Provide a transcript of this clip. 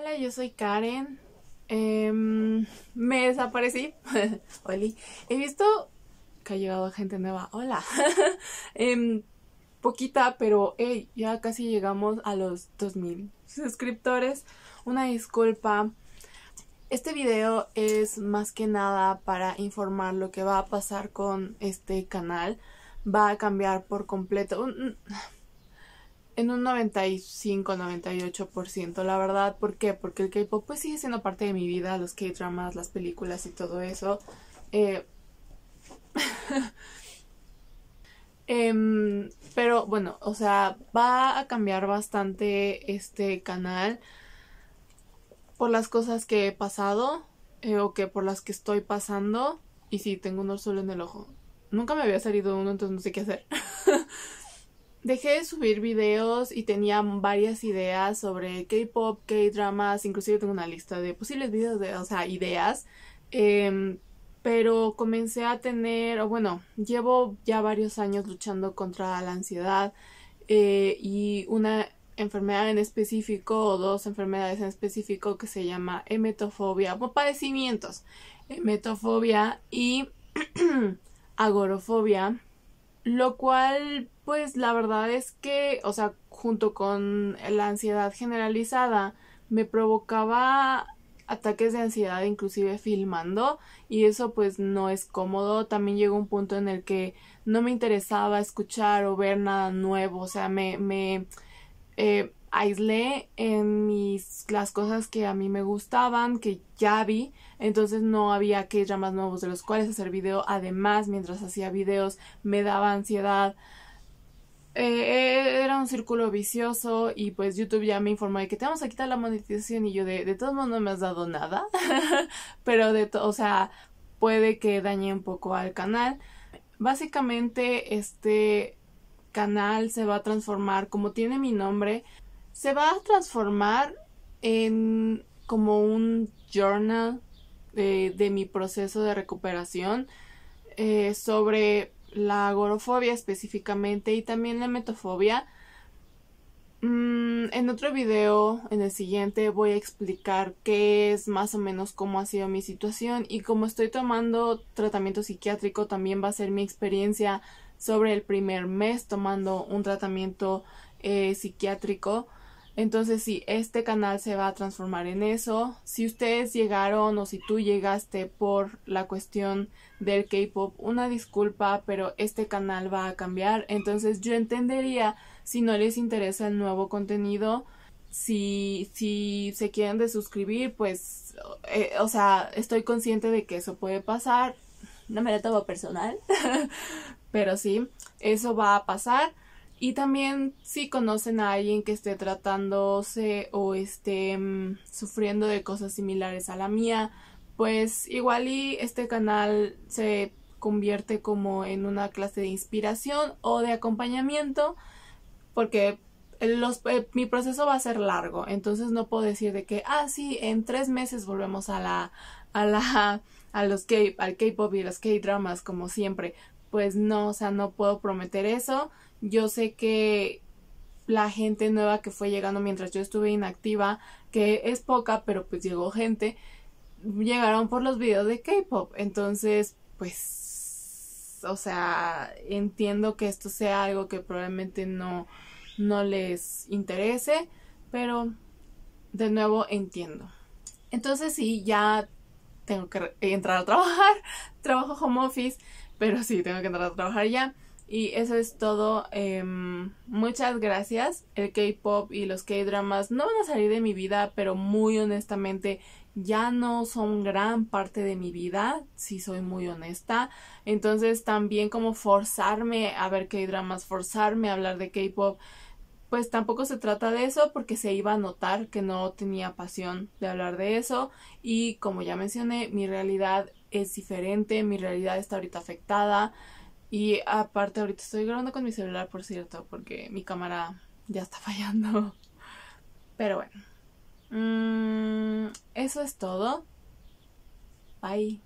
Hola, yo soy Karen. Em, me desaparecí. Oli. He visto que ha llegado gente nueva. Hola. Em, poquita, pero ya casi llegamos a los 2000 suscriptores. Una disculpa. Este video es más que nada para informar lo que va a pasar con este canal. Va a cambiar por completo en un 95-98%, la verdad. ¿Por qué? Porque el K-pop pues sigue siendo parte de mi vida, los K-dramas, las películas y todo eso. Eh, em, pero bueno, o sea, va a cambiar bastante este canal por las cosas que he pasado eh, o que por las que estoy pasando. Y sí, tengo un solo en el ojo. Nunca me había salido uno, entonces no sé qué hacer. Dejé de subir videos y tenía varias ideas sobre K-pop, K-dramas, inclusive tengo una lista de posibles videos, de, o sea, ideas. Em, pero comencé a tener, o bueno, llevo ya varios años luchando contra la ansiedad eh, y una enfermedad en específico o dos enfermedades en específico que se llama emetofobia o padecimientos emetofobia y agorofobia lo cual, pues la verdad es que, o sea, junto con la ansiedad generalizada, me provocaba ataques de ansiedad inclusive filmando y eso pues no es cómodo. También llegó un punto en el que no me interesaba escuchar o ver nada nuevo, o sea, me, me eh, aislé en mis las cosas que a mí me gustaban, que ya vi, entonces no había que más nuevos de los cuales hacer video. Además, mientras hacía videos me daba ansiedad. Eh, eh, era un círculo vicioso y pues YouTube ya me informó de que te vamos a quitar la monetización y yo de, de todos modos no me has dado nada, pero de o sea, puede que dañe un poco al canal. Básicamente este canal se va a transformar como tiene mi nombre se va a transformar en como un journal de, mi proceso de recuperación eh, sobre la agorofobia específicamente y también la metofobia. Mm, en otro video, en el siguiente, voy a explicar qué es más o menos cómo ha sido mi situación y como estoy tomando tratamiento psiquiátrico, también va a ser mi experiencia sobre el primer mes tomando un tratamiento eh, psiquiátrico. Entonces, sí, este canal se va a transformar en eso. Si ustedes llegaron o si tú llegaste por la cuestión del K-pop, una disculpa, pero este canal va a cambiar. Entonces, yo entendería si no les interesa el nuevo contenido. Si, si se quieren de suscribir, pues, eh, o sea, estoy consciente de que eso puede pasar. No me lo tomo personal, pero sí, eso va a pasar. Y también si conocen a alguien que esté tratándose o esté mm, sufriendo de cosas similares a la mía, pues igual y este canal se convierte como en una clase de inspiración o de acompañamiento porque eh, mi proceso va a ser largo, entonces no puedo decir de que, ah, sí, en tres meses volvemos a la, a la, a los K, al K-pop y los K-dramas como siempre, pues no, o sea, no puedo prometer eso. Yo sé que la gente nueva que fue llegando mientras yo estuve inactiva, que es poca, pero pues llegó gente, llegaron por los videos de K-Pop. Entonces, pues, o sea, entiendo que esto sea algo que probablemente no, no les interese, pero de nuevo entiendo. Entonces sí, ya tengo que entrar a trabajar, trabajo home office, pero sí, tengo que entrar a trabajar ya. Y eso es todo. Em, muchas gracias. El K-Pop y los K-Dramas no van a salir de mi vida, pero muy honestamente ya no son gran parte de mi vida, si soy muy honesta. Entonces también como forzarme a ver K-Dramas, forzarme a hablar de K-Pop pues tampoco se trata de eso porque se iba a notar que no tenía pasión de hablar de eso y como ya mencioné, mi realidad es diferente, mi realidad está ahorita afectada y aparte ahorita estoy grabando con mi celular, por cierto, porque mi cámara ya está fallando. Pero bueno, mm, eso es todo. Bye.